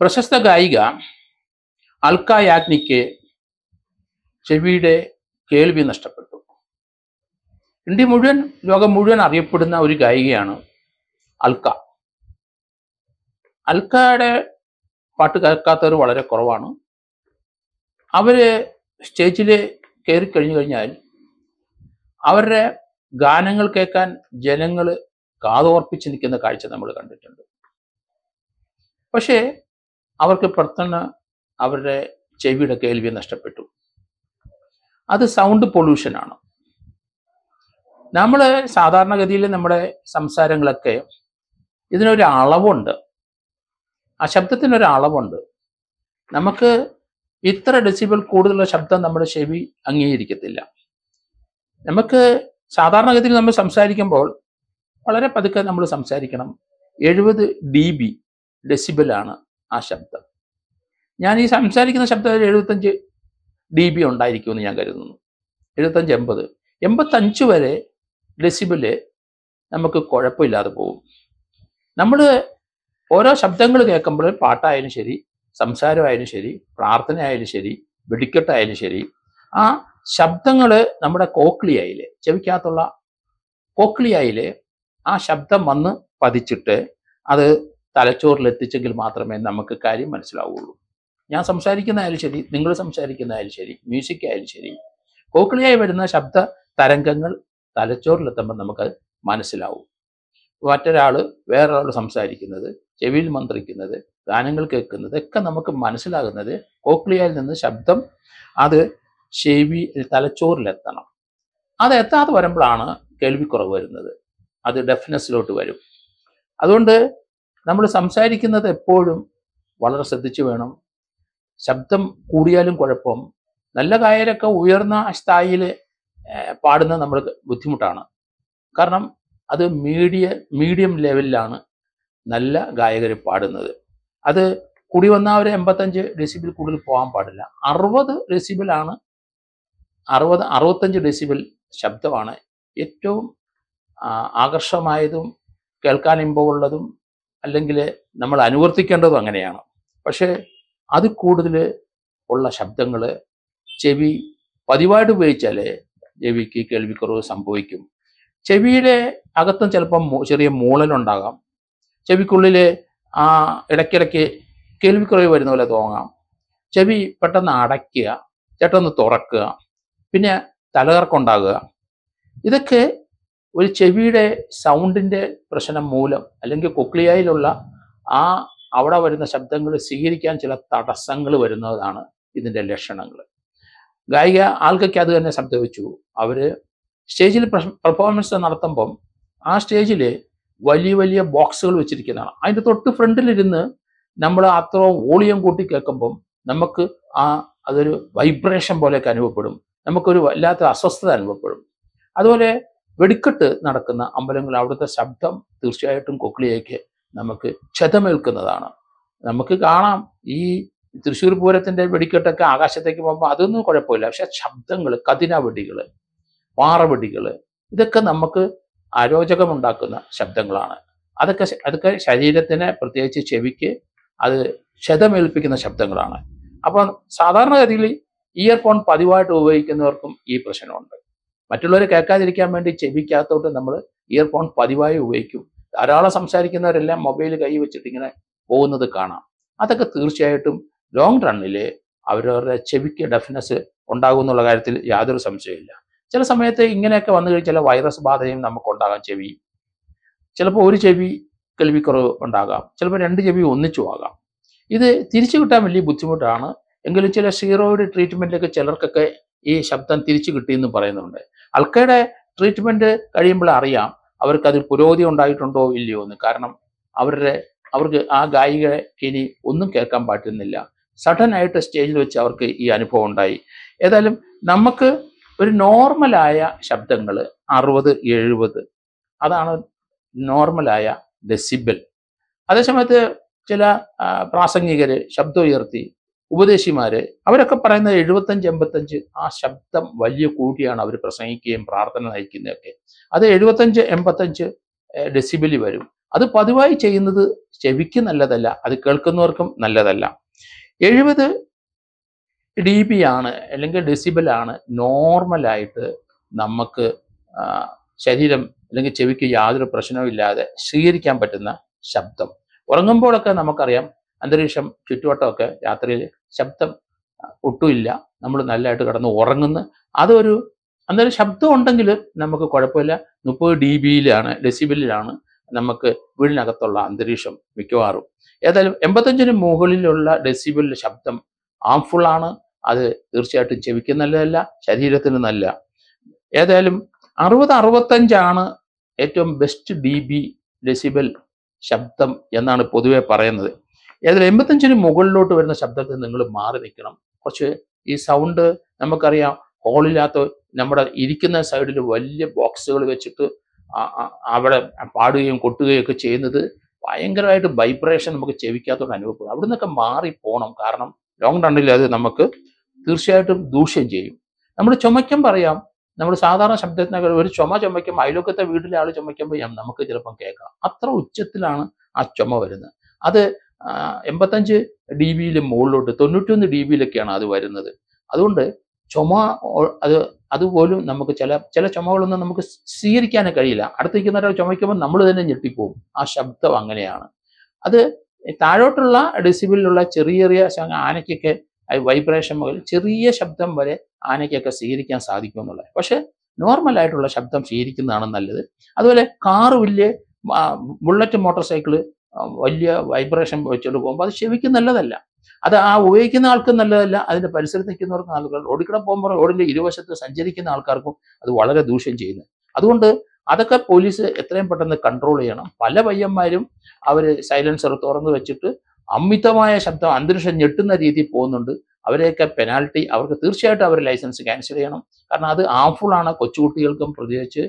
പ്രശസ്ത ഗായിക അൽക്ക യാജ്ഞിക്ക് ചെവിയുടെ കേൾവി നഷ്ടപ്പെട്ടു ഇന്ത്യ മുഴുവൻ ലോകം മുഴുവൻ അറിയപ്പെടുന്ന ഒരു ഗായികയാണ് അൽക്ക അൽക്കയുടെ പാട്ട് കേൾക്കാത്തവർ വളരെ കുറവാണ് അവർ സ്റ്റേജിൽ കയറി കഴിഞ്ഞു കഴിഞ്ഞാൽ അവരുടെ ഗാനങ്ങൾ കേൾക്കാൻ ജനങ്ങൾ കാതോർപ്പിച്ച് നിൽക്കുന്ന കാഴ്ച നമ്മൾ കണ്ടിട്ടുണ്ട് പക്ഷേ അവർക്ക് പെട്ടെന്ന് അവരുടെ ചെവിയുടെ കേൾവി നഷ്ടപ്പെട്ടു അത് സൗണ്ട് പൊല്യൂഷനാണ് നമ്മൾ സാധാരണഗതിയിൽ നമ്മുടെ സംസാരങ്ങളൊക്കെ ഇതിനൊരു അളവുണ്ട് ആ ശബ്ദത്തിനൊരു അളവുണ്ട് നമുക്ക് ഇത്ര ഡെസിബിൾ കൂടുതലുള്ള ശബ്ദം നമ്മുടെ ചെവി അംഗീകരിക്കത്തില്ല നമുക്ക് സാധാരണഗതിയിൽ നമ്മൾ സംസാരിക്കുമ്പോൾ വളരെ പതുക്കെ നമ്മൾ സംസാരിക്കണം എഴുപത് ഡി ബി ഡെസിബിളാണ് ആ ശബ്ദം ഞാൻ ഈ സംസാരിക്കുന്ന ശബ്ദം ഒരു എഴുപത്തഞ്ച് ഡി ബി ഉണ്ടായിരിക്കുമെന്ന് ഞാൻ കരുതുന്നു എഴുപത്തഞ്ച് എൺപത് എൺപത്തഞ്ച് വരെ ഡെസിബില് നമുക്ക് കുഴപ്പമില്ലാതെ പോകും നമ്മൾ ഓരോ ശബ്ദങ്ങൾ കേൾക്കുമ്പോൾ പാട്ടായാലും ശരി സംസാരമായാലും ശരി പ്രാർത്ഥന ആയാലും ശരി വെടിക്കെട്ടായാലും ശരി ആ ശബ്ദങ്ങൾ നമ്മുടെ കോക്ലിയായിലെ ചെവിക്കകത്തുള്ള കോക്ലിയായിലെ ആ ശബ്ദം വന്ന് പതിച്ചിട്ട് അത് തലച്ചോറിൽ എത്തിച്ചെങ്കിൽ മാത്രമേ നമുക്ക് കാര്യം മനസ്സിലാവുള്ളൂ ഞാൻ സംസാരിക്കുന്നതായാലും ശരി നിങ്ങൾ സംസാരിക്കുന്നതായാലും ശരി മ്യൂസിക് ആയാലും ശരി കോക്കിളിയായി വരുന്ന ശബ്ദ തരംഗങ്ങൾ തലച്ചോറിലെത്തുമ്പോൾ നമുക്ക് മനസ്സിലാവും മറ്റൊരാൾ വേറൊരാൾ സംസാരിക്കുന്നത് ചെവിയിൽ മന്ത്രിക്കുന്നത് ഗാനങ്ങൾ കേൾക്കുന്നത് ഒക്കെ നമുക്ക് മനസ്സിലാകുന്നത് കോക്ലിയയിൽ നിന്ന് ശബ്ദം അത് ചെവി തലച്ചോറിലെത്തണം അത് എത്താതെ വരുമ്പോഴാണ് കേൾവിക്കുറവ് വരുന്നത് അത് ഡെഫിനസിലോട്ട് വരും അതുകൊണ്ട് നമ്മൾ സംസാരിക്കുന്നത് എപ്പോഴും വളരെ ശ്രദ്ധിച്ചു വേണം ശബ്ദം കൂടിയാലും കുഴപ്പം നല്ല കായലൊക്കെ ഉയർന്ന സ്ഥായിയിൽ പാടുന്ന നമ്മൾ ബുദ്ധിമുട്ടാണ് കാരണം അത് മീഡിയ മീഡിയം ലെവലിലാണ് നല്ല ഗായകർ പാടുന്നത് അത് കൂടി വന്നാൽ ഒരു എൺപത്തഞ്ച് ഡെസിബിൽ കൂടുതൽ പോകാൻ പാടില്ല അറുപത് ഡെസിബിലാണ് അറുപത് അറുപത്തഞ്ച് ഡെസിബിൽ ശബ്ദമാണ് ഏറ്റവും ആകർഷമായതും കേൾക്കാൻ ഇമ്പമുള്ളതും അല്ലെങ്കിൽ നമ്മൾ അനുവർത്തിക്കേണ്ടതും അങ്ങനെയാണ് പക്ഷേ അതിൽ കൂടുതൽ ഉള്ള ശബ്ദങ്ങൾ ചെവി പതിവായിട്ട് ഉപയോഗിച്ചാലേ ചെവിക്ക് കേൾവിക്കുറവ് സംഭവിക്കും ചെവിയുടെ അകത്തും ചിലപ്പം ചെറിയ മൂളലുണ്ടാകാം ചെവിക്കുള്ളിൽ ആ ഇടയ്ക്കിടയ്ക്ക് കേൾവിക്കുറവ് വരുന്ന പോലെ തോങ്ങാം ചെവി പെട്ടെന്ന് അടയ്ക്കുക പെട്ടെന്ന് തുറക്കുക പിന്നെ തലകർക്കുണ്ടാകുക ഇതൊക്കെ ഒരു ചെവിയുടെ സൗണ്ടിൻ്റെ പ്രശ്നം മൂലം അല്ലെങ്കിൽ കൊക്ലിയായിലുള്ള ആ അവിടെ വരുന്ന ശബ്ദങ്ങൾ സ്വീകരിക്കാൻ ചില തടസ്സങ്ങൾ വരുന്നതാണ് ഇതിൻ്റെ ലക്ഷണങ്ങൾ ഗായിക ആൾക്കൊക്കെ അത് തന്നെ സംഭവിച്ചു അവർ സ്റ്റേജിൽ പെർഫോമൻസ് നടത്തുമ്പം ആ സ്റ്റേജിൽ വലിയ വലിയ ബോക്സുകൾ വെച്ചിരിക്കുന്നതാണ് അതിൻ്റെ തൊട്ട് ഫ്രണ്ടിലിരുന്ന് നമ്മൾ അത്ര വോളിയം കൂട്ടി കേൾക്കുമ്പം നമുക്ക് ആ അതൊരു വൈബ്രേഷൻ പോലെയൊക്കെ അനുഭവപ്പെടും നമുക്കൊരു വല്ലാത്ത അസ്വസ്ഥത അനുഭവപ്പെടും അതുപോലെ വെടിക്കെട്ട് നടക്കുന്ന അമ്പലങ്ങൾ അവിടുത്തെ ശബ്ദം തീർച്ചയായിട്ടും കൊക്കിളിയേക്ക് നമുക്ക് ക്ഷതമേൽക്കുന്നതാണ് നമുക്ക് കാണാം ഈ തൃശ്ശൂർ പൂരത്തിന്റെ വെടിക്കെട്ടൊക്കെ ആകാശത്തേക്ക് പോകുമ്പോൾ അതൊന്നും കുഴപ്പമില്ല പക്ഷെ ശബ്ദങ്ങൾ കതിനവെടികൾ പാറവെടികൾ ഇതൊക്കെ നമുക്ക് അരോചകമുണ്ടാക്കുന്ന ശബ്ദങ്ങളാണ് അതൊക്കെ അതൊക്കെ ശരീരത്തിന് പ്രത്യേകിച്ച് ചെവിക്ക് അത് ക്ഷതമേൽപ്പിക്കുന്ന ശബ്ദങ്ങളാണ് അപ്പം സാധാരണഗതിയിൽ ഇയർഫോൺ പതിവായിട്ട് ഉപയോഗിക്കുന്നവർക്കും ഈ പ്രശ്നമുണ്ട് മറ്റുള്ളവർ കേൾക്കാതിരിക്കാൻ വേണ്ടി ചെവിക്കകത്തോട്ട് നമ്മൾ ഇയർഫോൺ പതിവായി ഉപയോഗിക്കും ധാരാളം സംസാരിക്കുന്നവരെല്ലാം മൊബൈൽ കൈ വെച്ചിട്ട് ഇങ്ങനെ പോകുന്നത് കാണാം അതൊക്കെ തീർച്ചയായിട്ടും ലോങ് റണ്ണിൽ അവരവരുടെ ചെവിക്ക് ഡെഫിനസ് ഉണ്ടാകും എന്നുള്ള കാര്യത്തിൽ യാതൊരു സംശയമില്ല ചില സമയത്ത് ഇങ്ങനെയൊക്കെ വന്നു കഴിഞ്ഞാൽ ചില വൈറസ് ബാധയും നമുക്ക് ഉണ്ടാകാം ചെവി ചിലപ്പോൾ ഒരു ചെവി കെൽവിക്കുറവ് ഉണ്ടാകാം ചിലപ്പോൾ രണ്ട് ചെവി ഒന്നിച്ചു ആകാം ഇത് തിരിച്ചു കിട്ടാൻ വലിയ ബുദ്ധിമുട്ടാണ് എങ്കിലും ചില സീറോയിഡ് ട്രീറ്റ്മെൻറ്റൊക്കെ ചിലർക്കൊക്കെ ഈ ശബ്ദം തിരിച്ചു കിട്ടിയെന്ന് പറയുന്നുണ്ട് അൽക്കയുടെ ട്രീറ്റ്മെന്റ് കഴിയുമ്പോൾ അറിയാം അവർക്ക് അതിൽ പുരോഗതി ഉണ്ടായിട്ടുണ്ടോ ഇല്ലയോ എന്ന് കാരണം അവരുടെ അവർക്ക് ആ ഗായികയ്ക്ക് ഇനി ഒന്നും കേൾക്കാൻ പറ്റുന്നില്ല സഡൻ ആയിട്ട് സ്റ്റേജിൽ വെച്ച് അവർക്ക് ഈ അനുഭവം ഉണ്ടായി ഏതായാലും നമുക്ക് ഒരു നോർമലായ ശബ്ദങ്ങൾ അറുപത് എഴുപത് അതാണ് നോർമലായ ഡെസിബിൾ അതേസമയത്ത് ചില പ്രാസംഗികർ ശബ്ദം ഉയർത്തി ഉപദേശിമാര് അവരൊക്കെ പറയുന്നത് എഴുപത്തഞ്ച് എൺപത്തഞ്ച് ആ ശബ്ദം വലിയ കൂട്ടിയാണ് അവർ പ്രസംഗിക്കുകയും പ്രാർത്ഥന നയിക്കുന്നതൊക്കെ അത് എഴുപത്തഞ്ച് എൺപത്തഞ്ച് ഡെസിബലി വരും അത് പതിവായി ചെയ്യുന്നത് ചെവിക്ക് നല്ലതല്ല അത് കേൾക്കുന്നവർക്കും നല്ലതല്ല എഴുപത് ഡി ബി ആണ് അല്ലെങ്കിൽ ഡെസിബലാണ് ആണ് നോർമലായിട്ട് നമുക്ക് ശരീരം അല്ലെങ്കിൽ ചെവിക്ക് യാതൊരു പ്രശ്നവും ഇല്ലാതെ സ്വീകരിക്കാൻ പറ്റുന്ന ശബ്ദം ഉറങ്ങുമ്പോഴൊക്കെ നമുക്കറിയാം അന്തരീക്ഷം ചുറ്റുവട്ടമൊക്കെ രാത്രിയിൽ ശബ്ദം ഒട്ടുമില്ല നമ്മൾ നല്ലതായിട്ട് കിടന്ന് ഉറങ്ങുന്ന അതൊരു അന്നേരം ശബ്ദം ഉണ്ടെങ്കിൽ നമുക്ക് കുഴപ്പമില്ല മുപ്പത് ഡി ബിയിലാണ് ഡെസിബിലാണ് നമുക്ക് വീടിനകത്തുള്ള അന്തരീക്ഷം മിക്കവാറും ഏതായാലും എൺപത്തഞ്ചിന് മുകളിലുള്ള ഡെസിബിലിൻ്റെ ശബ്ദം ആംഫുള്ളാണ് അത് തീർച്ചയായിട്ടും ചെവിക്ക് നല്ലതല്ല ശരീരത്തിന് നല്ല ഏതായാലും അറുപത് അറുപത്തഞ്ചാണ് ഏറ്റവും ബെസ്റ്റ് ഡി ബി ഡെസിബൽ ശബ്ദം എന്നാണ് പൊതുവെ പറയുന്നത് ഏതായാലും എൺപത്തഞ്ചിന് മുകളിലോട്ട് വരുന്ന ശബ്ദത്തിൽ നിങ്ങൾ മാറി നിൽക്കണം കുറച്ച് ഈ സൗണ്ട് നമുക്കറിയാം ഹോളില്ലാത്ത നമ്മുടെ ഇരിക്കുന്ന സൈഡിൽ വലിയ ബോക്സുകൾ വെച്ചിട്ട് അവിടെ പാടുകയും കൊട്ടുകയും ഒക്കെ ചെയ്യുന്നത് ഭയങ്കരമായിട്ട് വൈബ്രേഷൻ നമുക്ക് ചെവിക്കാത്തോണ്ട് അനുഭവപ്പെടും അവിടെ നിന്നൊക്കെ മാറി പോകണം കാരണം ലോങ് റണ്ണിൽ അത് നമുക്ക് തീർച്ചയായിട്ടും ദൂഷ്യം ചെയ്യും നമ്മൾ ചുമയ്ക്കം പറയാം നമ്മൾ സാധാരണ ശബ്ദത്തിനൊക്കെ ഒരു ചുമ ചുമയ്ക്കുമ്പോൾ അയലോക്കത്തെ വീട്ടിലെ ആൾ ചുമയ്ക്കുമ്പോൾ നമുക്ക് ചിലപ്പം കേൾക്കാം അത്ര ഉച്ചത്തിലാണ് ആ ചുമ വരുന്നത് അത് എൺപത്തഞ്ച് ഡി ബിയിലും മുകളിലോട്ട് തൊണ്ണൂറ്റൊന്ന് ഡി ബിയിലൊക്കെയാണ് അത് വരുന്നത് അതുകൊണ്ട് ചുമ അത് അതുപോലും നമുക്ക് ചില ചില ചുമകളൊന്നും നമുക്ക് സ്വീകരിക്കാനേ കഴിയില്ല അടുത്തേക്ക് നിൽക്കുന്ന ചുമയ്ക്കുമ്പോൾ നമ്മൾ തന്നെ ഞെട്ടിപ്പോവും ആ ശബ്ദം അങ്ങനെയാണ് അത് താഴോട്ടുള്ള ഡെസിബിലുള്ള ചെറിയ ചെറിയ ആനയ്ക്കൊക്കെ വൈബ്രേഷൻ മുതൽ ചെറിയ ശബ്ദം വരെ ആനയ്ക്കൊക്കെ സ്വീകരിക്കാൻ സാധിക്കും എന്നുള്ളത് പക്ഷേ ആയിട്ടുള്ള ശബ്ദം സ്വീകരിക്കുന്നതാണ് നല്ലത് അതുപോലെ കാറ് വലിയ ബുള്ളറ്റ് മോട്ടോർ സൈക്കിള് വലിയ വൈബ്രേഷൻ വെച്ചുകൊണ്ട് പോകുമ്പോൾ അത് ചെവിക്ക് നല്ലതല്ല അത് ആ ഉപയോഗിക്കുന്ന ആൾക്കും നല്ലതല്ല അതിൻ്റെ പരിസരത്ത് നിൽക്കുന്നവർക്ക് ആളുകൾ ഓടിക്കണം പോകുമ്പോൾ റോഡിൻ്റെ ഇരുവശത്ത് സഞ്ചരിക്കുന്ന ആൾക്കാർക്കും അത് വളരെ ദൂഷ്യം ചെയ്യുന്നു അതുകൊണ്ട് അതൊക്കെ പോലീസ് എത്രയും പെട്ടെന്ന് കൺട്രോൾ ചെയ്യണം പല പയ്യന്മാരും അവർ സൈലൻസർ തുറന്നു വെച്ചിട്ട് അമിതമായ ശബ്ദം അന്തരീക്ഷം ഞെട്ടുന്ന രീതിയിൽ പോകുന്നുണ്ട് അവരെയൊക്കെ പെനാൽറ്റി അവർക്ക് തീർച്ചയായിട്ടും അവർ ലൈസൻസ് ക്യാൻസൽ ചെയ്യണം കാരണം അത് ഹാംഫുൾ ആണ് കൊച്ചുകുട്ടികൾക്കും പ്രത്യേകിച്ച്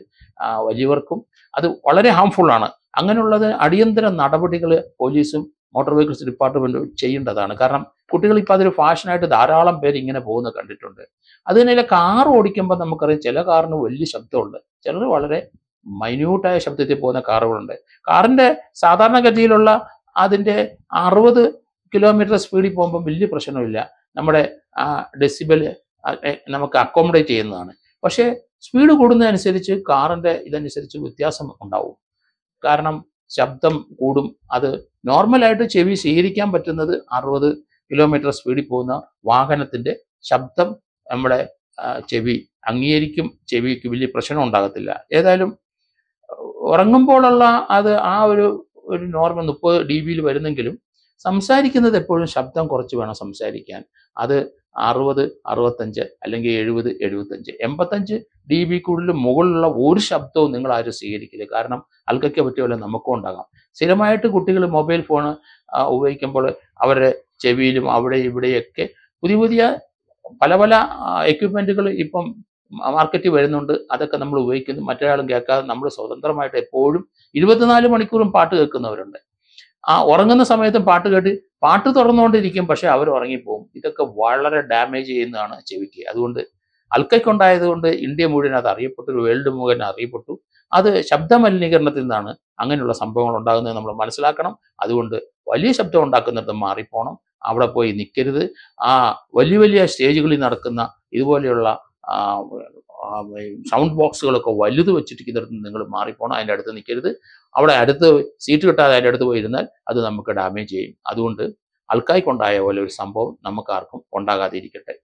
വലിയവർക്കും അത് വളരെ ഹാംഫുൾ ആണ് അങ്ങനെയുള്ളത് അടിയന്തര നടപടികൾ പോലീസും മോട്ടോർ വെഹിക്കിൾസ് ഡിപ്പാർട്ട്മെന്റും ചെയ്യേണ്ടതാണ് കാരണം കുട്ടികൾ ഇപ്പം അതൊരു ഫാഷനായിട്ട് ധാരാളം പേര് ഇങ്ങനെ പോകുന്നത് കണ്ടിട്ടുണ്ട് അതിനെ കാർ ഓടിക്കുമ്പോൾ നമുക്കറിയാം ചില കാറിന് വലിയ ശബ്ദമുണ്ട് ചിലർ വളരെ മൈന്യൂട്ടായ ശബ്ദത്തിൽ പോകുന്ന കാറുകളുണ്ട് കാറിൻ്റെ സാധാരണഗതിയിലുള്ള അതിൻ്റെ അറുപത് കിലോമീറ്റർ സ്പീഡിൽ പോകുമ്പോൾ വലിയ പ്രശ്നമില്ല നമ്മുടെ ആ ഡെസിബൽ നമുക്ക് അക്കോമഡേറ്റ് ചെയ്യുന്നതാണ് പക്ഷേ സ്പീഡ് കൂടുന്നതനുസരിച്ച് കാറിൻ്റെ ഇതനുസരിച്ച് വ്യത്യാസം ഉണ്ടാവും കാരണം ശബ്ദം കൂടും അത് നോർമലായിട്ട് ചെവി സ്വീകരിക്കാൻ പറ്റുന്നത് അറുപത് കിലോമീറ്റർ സ്പീഡിൽ പോകുന്ന വാഹനത്തിന്റെ ശബ്ദം നമ്മുടെ ചെവി അംഗീകരിക്കും ചെവിക്ക് വലിയ പ്രശ്നം ഉണ്ടാകത്തില്ല ഏതായാലും ഉറങ്ങുമ്പോഴുള്ള അത് ആ ഒരു ഒരു നോർമൽ മുപ്പത് ഡി ബിയിൽ വരുന്നെങ്കിലും സംസാരിക്കുന്നത് എപ്പോഴും ശബ്ദം കുറച്ച് വേണം സംസാരിക്കാൻ അത് അറുപത് അറുപത്തഞ്ച് അല്ലെങ്കിൽ എഴുപത് എഴുപത്തഞ്ച് എൺപത്തഞ്ച് ഡി ബി കൂടുതൽ മുകളിലുള്ള ഒരു ശബ്ദവും നിങ്ങൾ ആരും സ്വീകരിക്കില്ല കാരണം അൽക്കയ്ക്ക് പറ്റിയ പോലെ നമുക്കും ഉണ്ടാകാം സ്ഥിരമായിട്ട് കുട്ടികൾ മൊബൈൽ ഫോൺ ഉപയോഗിക്കുമ്പോൾ അവരുടെ ചെവിയിലും അവിടെ ഇവിടെയൊക്കെ പുതിയ പുതിയ പല പല എക്യുപ്മെൻറ്റുകൾ ഇപ്പം മാർക്കറ്റിൽ വരുന്നുണ്ട് അതൊക്കെ നമ്മൾ ഉപയോഗിക്കുന്നു മറ്റൊരാളും കേൾക്കാതെ നമ്മൾ സ്വതന്ത്രമായിട്ട് എപ്പോഴും ഇരുപത്തിനാല് മണിക്കൂറും പാട്ട് കേൾക്കുന്നവരുണ്ട് ആ ഉറങ്ങുന്ന സമയത്തും പാട്ട് കേട്ട് പാട്ട് തുറന്നുകൊണ്ടിരിക്കും പക്ഷെ അവർ ഉറങ്ങിപ്പോകും ഇതൊക്കെ വളരെ ഡാമേജ് ചെയ്യുന്നതാണ് ചെവിക്ക് അതുകൊണ്ട് അൽക്കയ്ക്കുണ്ടായതുകൊണ്ട് ഇന്ത്യ മുഴുവൻ അത് അറിയപ്പെട്ടു വേൾഡ് മുഖേന അറിയപ്പെട്ടു അത് ശബ്ദമലിനീകരണത്തിൽ നിന്നാണ് അങ്ങനെയുള്ള സംഭവങ്ങൾ ഉണ്ടാകുന്നത് നമ്മൾ മനസ്സിലാക്കണം അതുകൊണ്ട് വലിയ ശബ്ദം ഉണ്ടാക്കുന്നിടത്ത് മാറിപ്പോണം അവിടെ പോയി നിൽക്കരുത് ആ വലിയ വലിയ സ്റ്റേജുകളിൽ നടക്കുന്ന ഇതുപോലെയുള്ള സൗണ്ട് ബോക്സുകളൊക്കെ വലുത് വെച്ചിട്ടിരിക്കുന്നിടത്ത് നിങ്ങൾ മാറിപ്പോണം അതിൻ്റെ അടുത്ത് നിൽക്കരുത് അവിടെ അടുത്ത് സീറ്റ് കിട്ടാതെ അതിൻ്റെ അടുത്ത് പോയിരുന്നാൽ അത് നമുക്ക് ഡാമേജ് ചെയ്യും അതുകൊണ്ട് അൽക്കായ്ക്കുണ്ടായ പോലെ ഒരു സംഭവം നമുക്കാർക്കും ഉണ്ടാകാതിരിക്കട്ടെ